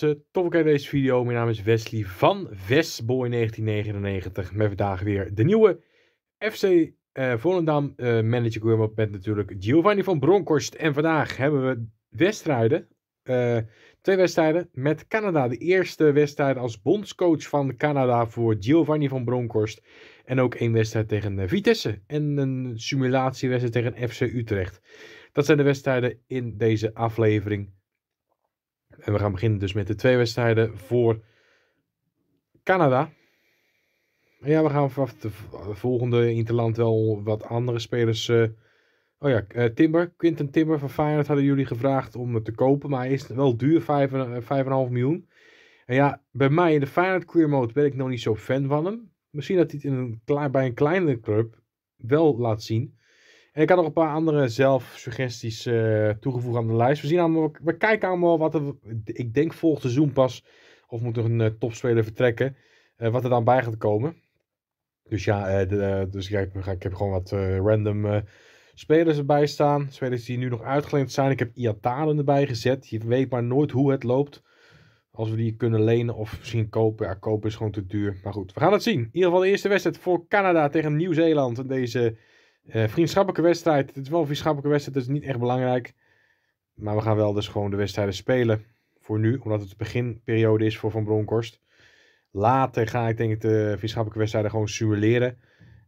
mensen, tof kijken deze video. Mijn naam is Wesley van Westboy1999. Met vandaag weer de nieuwe FC eh, Volendam eh, manager met natuurlijk Giovanni van Bronkorst. En vandaag hebben we wedstrijden, eh, twee wedstrijden met Canada. De eerste wedstrijd als bondscoach van Canada voor Giovanni van Bronkorst. En ook één wedstrijd tegen eh, Vitesse en een simulatiewedstrijd tegen FC Utrecht. Dat zijn de wedstrijden in deze aflevering en we gaan beginnen dus met de twee wedstrijden voor Canada. En ja, we gaan vanaf de eh, volgende Interland wel wat andere spelers... Uh, oh ja, eh, Timber, Quinten Timber van Feyenoord hadden jullie gevraagd om te kopen. Maar hij is wel duur, 5,5 miljoen. En ja, bij mij in de Feyenoord queer Mode ben ik nog niet zo fan van hem. Misschien dat hij het in een, bij een kleinere club wel laat zien ik had nog een paar andere zelfsuggesties eh, toegevoegd aan de lijst. We, zien allemaal, we kijken allemaal wat er, ik denk volgend seizoen pas, of moet er een eh, topspeler vertrekken, eh, wat er dan bij gaat komen. Dus ja, de, dus ik, ik, heb gewoon wat random spelers erbij staan. Spelers die nu nog uitgeleend zijn. Ik heb Iatalen erbij gezet. Je weet maar nooit hoe het loopt. Als we die kunnen lenen of misschien kopen. Ja, kopen is gewoon te duur. Maar goed, we gaan het zien. In ieder geval de eerste wedstrijd voor Canada tegen Nieuw-Zeeland. En deze eh, vriendschappelijke wedstrijd. Het is wel een vriendschappelijke wedstrijd, is niet echt belangrijk. Maar we gaan wel dus gewoon de wedstrijden spelen. Voor nu, omdat het de beginperiode is voor Van Bronckhorst. Later ga ik denk ik de vriendschappelijke wedstrijden gewoon simuleren.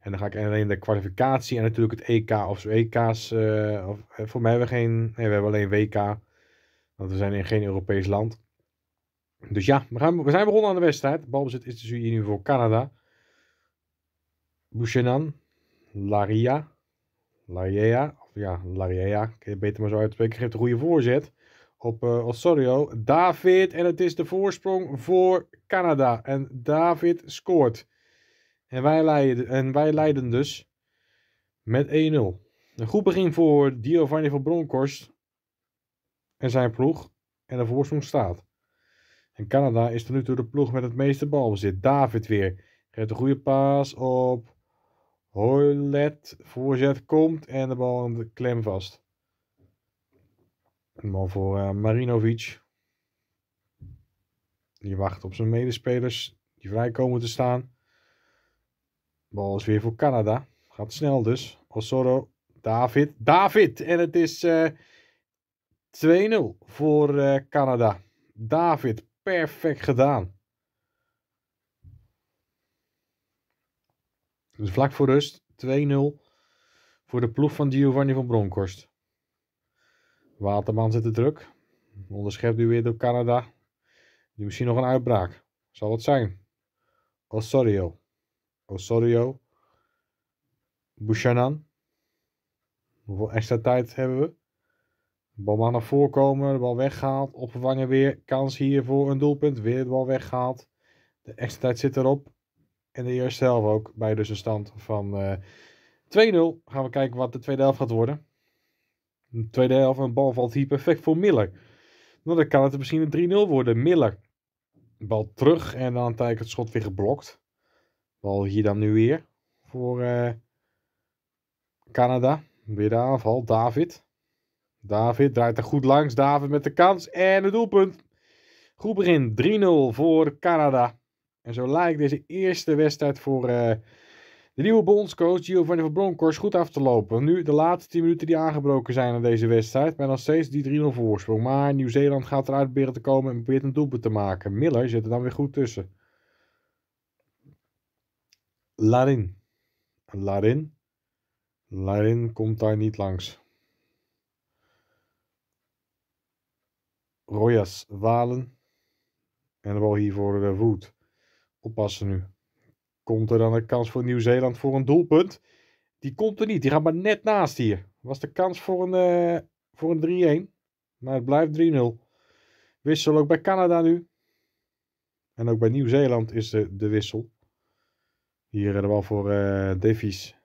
En dan ga ik alleen de kwalificatie en natuurlijk het EK of zo EK's. Eh, of, eh, voor mij hebben we geen. Nee, we hebben alleen WK. Want we zijn in geen Europees land. Dus ja, we, gaan, we zijn begonnen aan de wedstrijd. Balbezit is dus hier nu voor Canada. Bouchenan Laria. Laria, of ja, Laria, kun je beter maar zo uitspreken, geeft een goede voorzet op uh, Osorio. David, en het is de voorsprong voor Canada. En David scoort. En wij leiden, en wij leiden dus met 1-0. Een goed begin voor Giovanni van Bronckhorst en zijn ploeg. En de voorsprong staat. En Canada is tot nu toe de ploeg met het meeste balbezit. David weer. Geeft een goede paas op Hoylet voorzet komt en de bal aan de klem vast. Een bal voor uh, Marinovic. Die wacht op zijn medespelers die vrij komen te staan. De bal is weer voor Canada. Gaat snel dus. Osoro, David, David! En het is 2-0 eh, voor eh, Canada. David, perfect gedaan. Dus vlak voor rust 2-0 voor de ploeg van Giovanni van Bronckhorst. Waterman zit er druk. Onderschept nu weer door Canada. Nu misschien nog een uitbraak. Zal het zijn? Osorio. Osorio. Bouchanan. Hoeveel extra tijd hebben we? bal mag naar voren komen. De bal weggehaald. Opgevangen weer. Kans hier voor een doelpunt. Weer de bal weggehaald. De extra tijd zit erop. En de eerste helft ook, bij dus een stand van 2-0. Eh, Gaan we kijken wat de tweede helft gaat worden. De tweede helft, een bal valt hier perfect voor Miller. Nou, dan kan het misschien een 3-0 worden. Miller, bal terug en dan tijdelijk het schot weer geblokt. Bal hier dan nu weer voor eh, Canada. Weer de aanval, David. David draait er goed langs. David met de kans en het doelpunt. Goed begin, 3-0 voor Canada. En zo lijkt deze eerste wedstrijd voor eh, de nieuwe bondscoach Giovanni van Bronckhorst goed af te lopen. Nu de laatste 10 minuten die aangebroken zijn aan deze wedstrijd. met nog steeds die 3-0 voorsprong. Maar Nieuw-Zeeland gaat eruit proberen te komen en probeert een doelpunt te maken. Miller zit er dan weer goed tussen. Larin. Larin. Larin komt daar niet langs. Royas Walen. En de wel hier voor de eh, Wood oppassen nu. Komt er dan een kans voor Nieuw-Zeeland voor een doelpunt? Die komt er niet. Die gaat maar net naast hier. Was de kans voor een, eh, voor een 3-1. Maar het blijft 3-0. Wissel ook bij Canada nu. En ook bij Nieuw-Zeeland is de, de wissel. Hier de bal voor uh, Davies.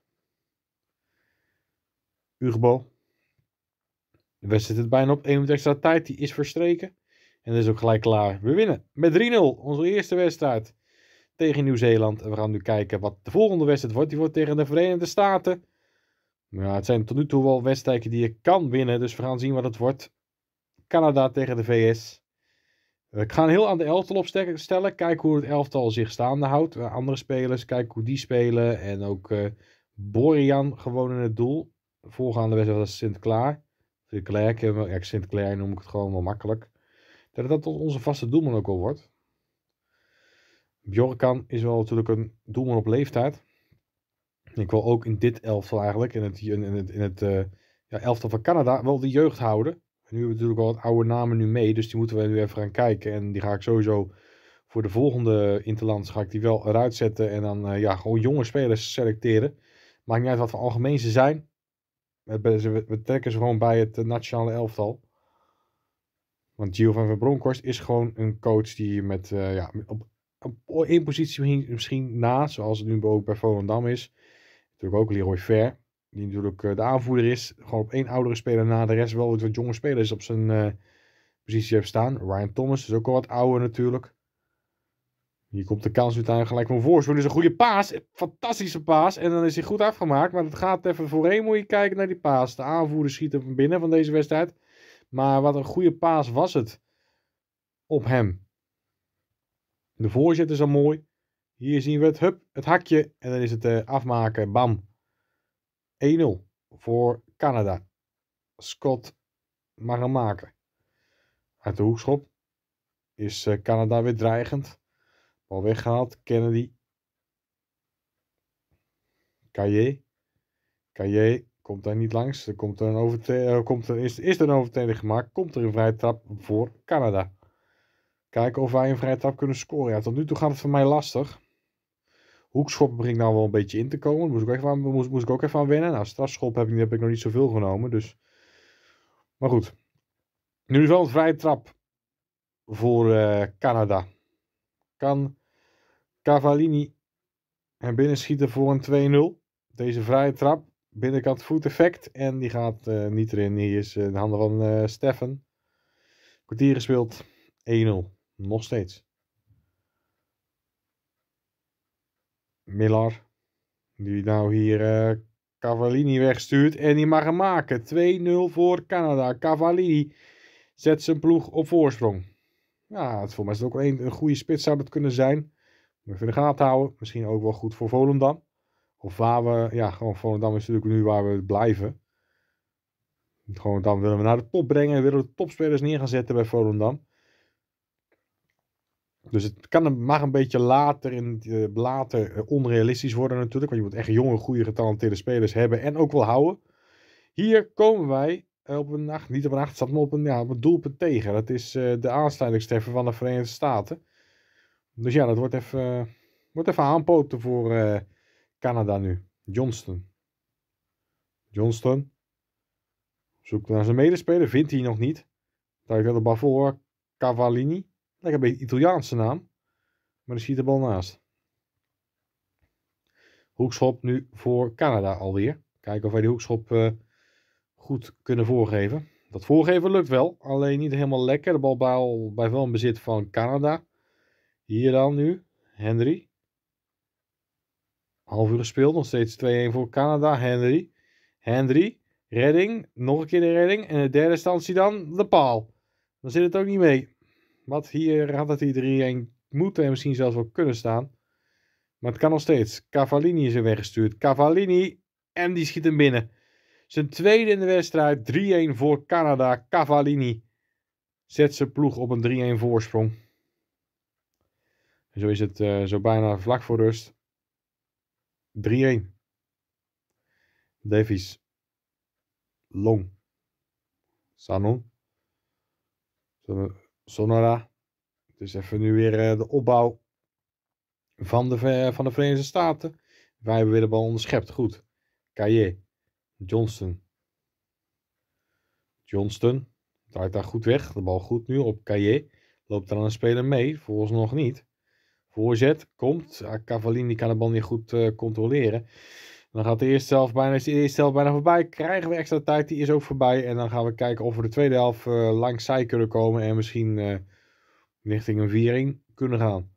Urbo. De wedstrijd zit bijna op. 1 minuut extra tijd. Die is verstreken. En dat is ook gelijk klaar. We winnen met 3-0. Onze eerste wedstrijd tegen Nieuw-Zeeland. En we gaan nu kijken wat de volgende wedstrijd wordt. Die wordt tegen de Verenigde Staten. Ja, het zijn tot nu toe wel wedstrijden die je kan winnen. Dus we gaan zien wat het wordt. Canada tegen de VS. Eh, ik ga een heel aan de elftal opstellen. Kijk hoe het elftal zich staande houdt. Eh, andere spelers, kijk hoe die spelen. En ook uh, Borian gewoon in het doel. De voorgaande wedstrijd was Sint-Klaar. Sint-Clair, ja, sint noem ik het gewoon wel makkelijk. Dat dat tot onze vaste doelman ook al wordt. Bjorkan is wel natuurlijk een doelman op leeftijd. Ik wil ook in dit elftal eigenlijk, in het, in het, in het eh, ja, elftal van Canada, wel de jeugd houden. En nu hebben we natuurlijk al wat oude namen nu mee, dus die moeten we nu even gaan kijken. En die ga ik sowieso voor de volgende Interlands ga ik die wel eruit zetten. En dan eh, ja, gewoon jonge spelers selecteren. Maakt niet uit wat voor algemeen ze zijn. We, trekken ze gewoon bij het nationale elftal. Want Gio van Bronkhorst is gewoon een coach die met, eh, ja, op één positie misschien, na, zoals het nu ook bij Volendam is. Natuurlijk ook Leroy Ver, die natuurlijk eh, de aanvoerder is. Gewoon op één oudere speler na, de rest wel wat jonge spelers op zijn uh, positie hebben staan. Ryan Thomas is ook al wat ouder natuurlijk. Hier komt de kans uiteindelijk gelijk van voor. Ze is een goede paas. Fantastische paas. En dan is hij goed afgemaakt. Maar het gaat even voorheen. Moet je kijken naar die paas. De aanvoerder schiet er binnen van deze wedstrijd. Maar wat een goede paas was het. Op hem. De voorzet is al mooi. Hier zien we het, hup, het hakje. En dan is het eh, afmaken. Bam. 1-0 voor Canada. Scott mag hem maken. Uit de hoekschop is eh, Canada weer dreigend. Bal weggehaald. Kennedy. Caillé. Caillé komt daar niet langs. Er komt er een overtreding, komt er, is, is er een overtreding gemaakt. Komt er een vrije trap voor Canada. Kijken of wij een vrije trap kunnen scoren. Ja, tot nu toe gaat het voor mij lastig. Hoekschop begint nou wel een beetje in te komen. moest ik, moest, moest ook even aan winnen. Nou, strafschop heb ik, heb ik nog niet zoveel genomen. Dus. Maar goed. Nu is wel een vrije trap voor eh, Canada. Kan Cavallini en schieten voor een 2-0. Deze vrije trap. Binnenkant voet effect. En die gaat eh, niet erin. Hier is in eh, de handen van Steffen. Kwartier gespeeld. 1-0. Nog steeds. Millar. Die nou hier uh, Cavallini wegstuurt. En die mag hem maken. 2-0 voor Canada. Cavallini zet zijn ploeg op voorsprong. Nou het, voor mij is het ook een, een goede spits zou dat kunnen zijn. even in de gaten houden. Misschien ook wel goed voor Volendam. Of waar we... Ja, gewoon Volendam is natuurlijk nu waar we blijven. Gewoon dan willen we naar de top brengen. Willen we de topspelers neer gaan zetten bij Volendam. Dus het kan maar een beetje later, in, eh, later eh, onrealistisch worden natuurlijk. Want je moet echt jonge, goede, getalenteerde spelers hebben en ook wel houden. Hier komen wij op een nacht, niet op een acht, maar op een, ja, een doelpunt tegen. Dat is eh, de aansluitingstreffer van de Verenigde Staten. Dus ja, dat wordt even, wordt even aanpoten voor Canada nu. Johnston. Johnston. zoek naar zijn medespeler, vindt hij nog niet. Daar ik de bavor. voor. Cavallini. Lekker een beetje Italiaanse naam. Maar dan schiet de bal naast. Hoekschop nu voor Canada alweer. Kijken of wij die hoekschop eh, goed kunnen voorgeven. Dat voorgeven lukt wel, alleen niet helemaal lekker. De bal bij wel in bezit van Canada. Hier dan nu, Henry. Half uur gespeeld, nog steeds 2-1 voor Canada. Henry. Henry. Redding. Nog een keer de redding. En in de derde instantie dan de paal. Dan zit het ook niet mee. Wat hier had het 3-1 moeten en misschien zelfs wel kunnen staan. Maar het kan nog steeds. Cavallini is er weggestuurd. Cavallini en die schiet hem binnen. Zijn tweede in de wedstrijd. 3-1 voor Canada. Cavallini zet zijn ploeg op een 3-1 voorsprong. zo is het uh, zo bijna vlak voor rust. 3-1. Davies. Long. Sanon. Sonora. is even nu weer eh, de opbouw van de, eh, van de Verenigde Staten. Wij hebben weer de bal onderschept. Goed. Kaye. Johnston. Johnston. Draait daar goed weg. De bal goed nu op Kaye. Loopt er aan een speler mee? Volgens nog niet. Voorzet komt. Ah, Cavallini kan de bal niet goed eh, controleren. Dan gaat de eerste helft bijna, is de eerste helft bijna voorbij. Krijgen we extra tijd, die is ook voorbij. En dan gaan we kijken of we de tweede helft uh, eh, zij kunnen komen. En misschien eh, richting een viering kunnen gaan.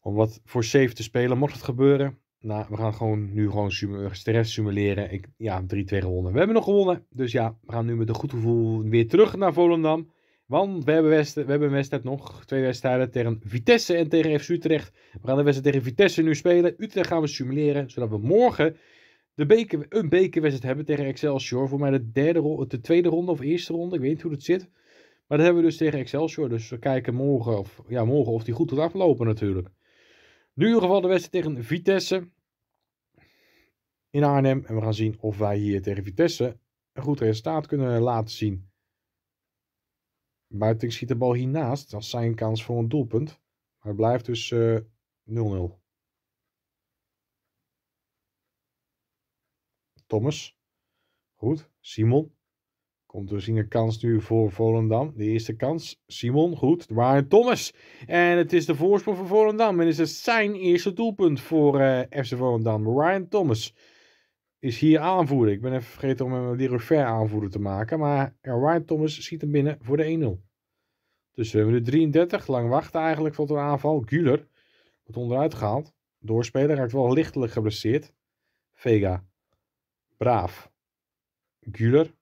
Om wat voor safe te spelen, mocht het gebeuren. Nou, we gaan gewoon nu gewoon de rest simuleren. Ik, ja, 3-2 gewonnen. We hebben nog gewonnen. Dus ja, we gaan nu met een goed gevoel weer terug naar Volendam. Want we hebben, West, we hebben wedstrijd nog. Twee wedstrijden tegen Vitesse en tegen FC Utrecht. We gaan de wedstrijd tegen Vitesse nu spelen. Utrecht gaan we simuleren, zodat we morgen de beker, een bekerwedstrijd hebben tegen Excelsior. Voor mij de, derde, de tweede ronde of eerste ronde. Ik weet niet hoe dat zit. Maar dat hebben we dus tegen Excelsior. Dus we kijken morgen of, ja, morgen of die goed gaat aflopen natuurlijk. Nu in ieder geval de wedstrijd tegen Vitesse in Arnhem. En we gaan zien of wij hier tegen Vitesse een goed resultaat kunnen laten zien. Buiten schiet de bal hiernaast. Dat is zijn kans voor een doelpunt. Maar het blijft dus 0-0. Eh, Thomas. Goed. Simon. Komt dus in een kans nu voor Volendam. De eerste kans. Simon. Goed. Waar Thomas. En het is de voorsprong voor Volendam. En is het zijn eerste doelpunt voor uh, eh, FC Volendam. Ryan Thomas is hier aanvoerder. Ik ben even vergeten om hem die refer aanvoerder te maken. Maar Ryan Thomas ziet hem binnen voor de 1-0. Dus we hebben de 33, lang wachten eigenlijk tot een aanval. Guler wordt onderuit gehaald. Doorspeler raakt wel lichtelijk geblesseerd. Vega. Braaf. Guler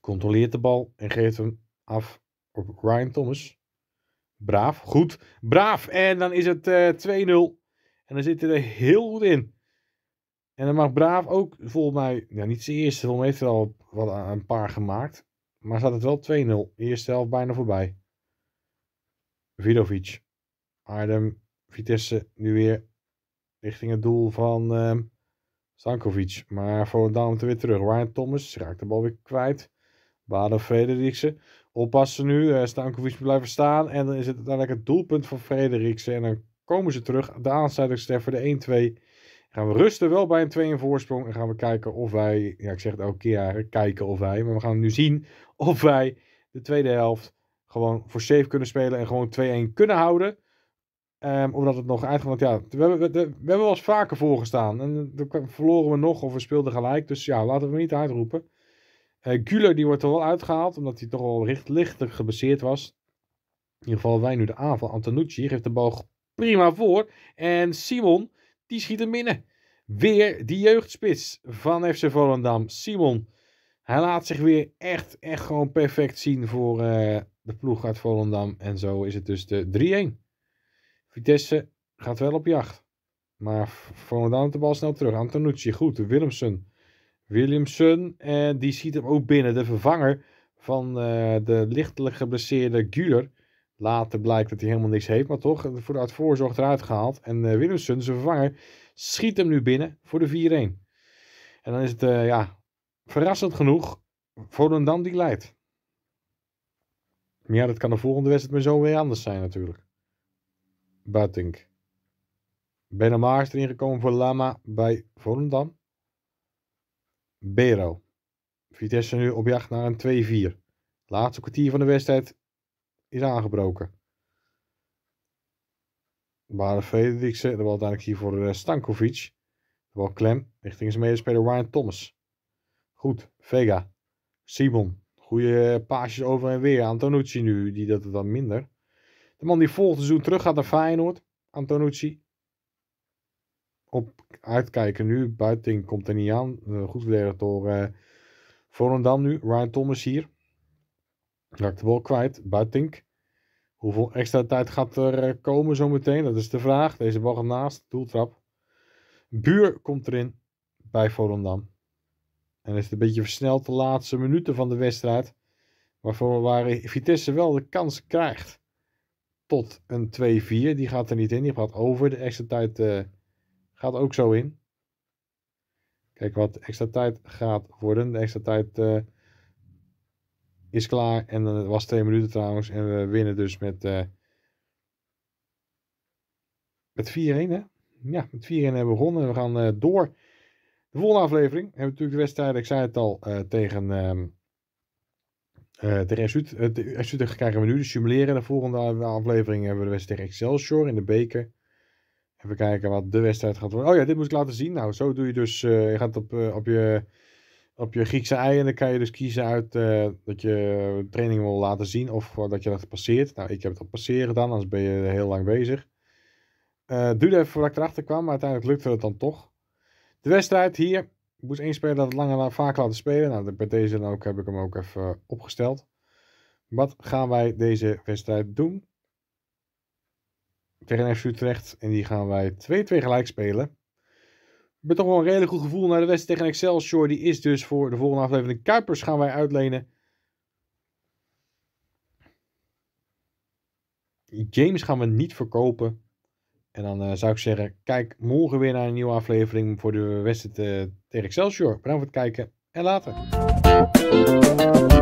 controleert de bal en geeft hem af op Ryan Thomas. Braaf, goed. Braaf. En dan is het 2-0. Eh, en dan zit hij er heel goed in. En dan mag Braaf ook volgens mij, ja, niet zijn eerste, volgens mij heeft er al wat, een paar gemaakt. Maar staat het wel 2-0. Eerste helft bijna voorbij. Vidovic. Ardem, Vitesse nu weer richting het doel van ehm, Stankovic. Maar voor dame te weer terug. Ryan Thomas raakt de bal weer kwijt. Baden Frederiksen. Oppassen nu. Uh, Stankovic blijven staan. En dan is het uiteindelijk het doelpunt van Frederiksen. En dan komen ze terug. De aansluiting voor de 1-2. Gaan we rusten wel bij een 2 in voorsprong. En gaan we kijken of wij, ja ik zeg het elke keer kijken of wij. Maar we gaan nu zien of wij de tweede helft gewoon voor safe kunnen spelen. En gewoon 2-1 kunnen houden. Ehm, omdat het nog eigenlijk, want ja, we hebben, we, hebben wel eens vaker voorgestaan. En dan verloren we nog of we speelden gelijk. Dus ja, laten we niet uitroepen. Uh, Guler, die wordt er wel uitgehaald, omdat hij toch wel richt, lichter gebaseerd was. In ieder geval wij nu de aanval. Antonucci geeft de bal prima voor. En Simon die schiet hem binnen. Weer die jeugdspits van FC Volendam, Simon. Hij laat zich weer echt, echt gewoon perfect zien voor eh, de ploeg uit Volendam. En zo is het dus de 3-1. Vitesse gaat wel op jacht. Maar Volendam de bal snel terug. Antonucci, goed. Willemsen. Williamson. En eh, die schiet hem ook binnen. De vervanger van eh, de lichtelijk geblesseerde Guler. Later blijkt dat hij helemaal niks heeft, maar toch eh, voor de voorzorg eruit gehaald. En uh, eh, Willemsen, zijn vervanger, schiet hem nu binnen voor de 4-1. En dan is het, uh, ja, verrassend genoeg, Volendam die leidt. Maar ja, dat kan de volgende wedstrijd maar zo weer anders zijn natuurlijk. Buitink. Benama Maas erin gekomen voor Lama bij Volendam. Bero. Vitesse nu op jacht naar een 2-4. Laatste kwartier van de wedstrijd is aangebroken. Er waren velen die ik was uiteindelijk hier voor eh, Stankovic. De was Klem richting zijn medespeler Ryan Thomas. Goed, Vega. Simon. Goede eh, paasjes over en weer. Antonucci nu, die dat het dan minder. De man die volgend seizoen terug gaat naar Feyenoord. Antonucci. Op uitkijken nu. Buiting komt er niet aan. Eh, goed verdedigd door uh, nu. Ryan Thomas hier. Raakt de bal kwijt. Buitink. Hoeveel extra tijd gaat er eh, komen zometeen? Dat is de vraag. Deze bal gaat naast. Doeltrap. Buur komt erin bij Volendam. En is het een beetje versneld de laatste minuten van de wedstrijd. Waarvoor waren Vitesse wel de kans krijgt. Tot een 2-4. Die gaat er niet in. Die gaat over. De extra tijd eh, gaat ook zo in. Kijk wat extra tijd gaat worden. De extra tijd eh, is klaar. En dan was twee minuten trouwens. En we winnen dus met, eh, met 4-1. Hè? Ja, met 4-1 hebben we gewonnen. We gaan eh, door. De volgende aflevering hebben we natuurlijk de wedstrijd, ik zei het al, uh, tegen, uh, tegen Exut. Uh, Exut krijgen we nu, dus simuleren. De volgende aflevering hebben we de wedstrijd tegen Excelsior in de beker. Even kijken wat de wedstrijd gaat worden. Oh ja, dit moet ik laten zien. Nou, zo doe je dus, je gaat op, op je op je Griekse ei. En dan kan je dus kiezen uit eh, dat je training wil laten zien of dat je dat passeert. Nou, ik heb het al passeren gedaan, anders ben je heel lang bezig. Uh, duurde even voordat ik erachter kwam, maar uiteindelijk lukte het dan toch. De wedstrijd hier, ik moest één speler dat het langer vaak laten spelen. Nou, bij deze dan ook heb ik hem ook even opgesteld. Wat gaan wij deze wedstrijd doen? Tegen FC Utrecht en die gaan wij 2-2 gelijk spelen. Met toch wel een redelijk goed gevoel naar de wedstrijd tegen Excelsior. Die is dus voor de volgende aflevering. Kuipers gaan wij uitlenen. James gaan we niet verkopen. En dan eh, zou ik zeggen, kijk morgen weer naar een nieuwe aflevering voor de wedstrijd eh, tegen Excelsior. Bedankt voor het kijken en later.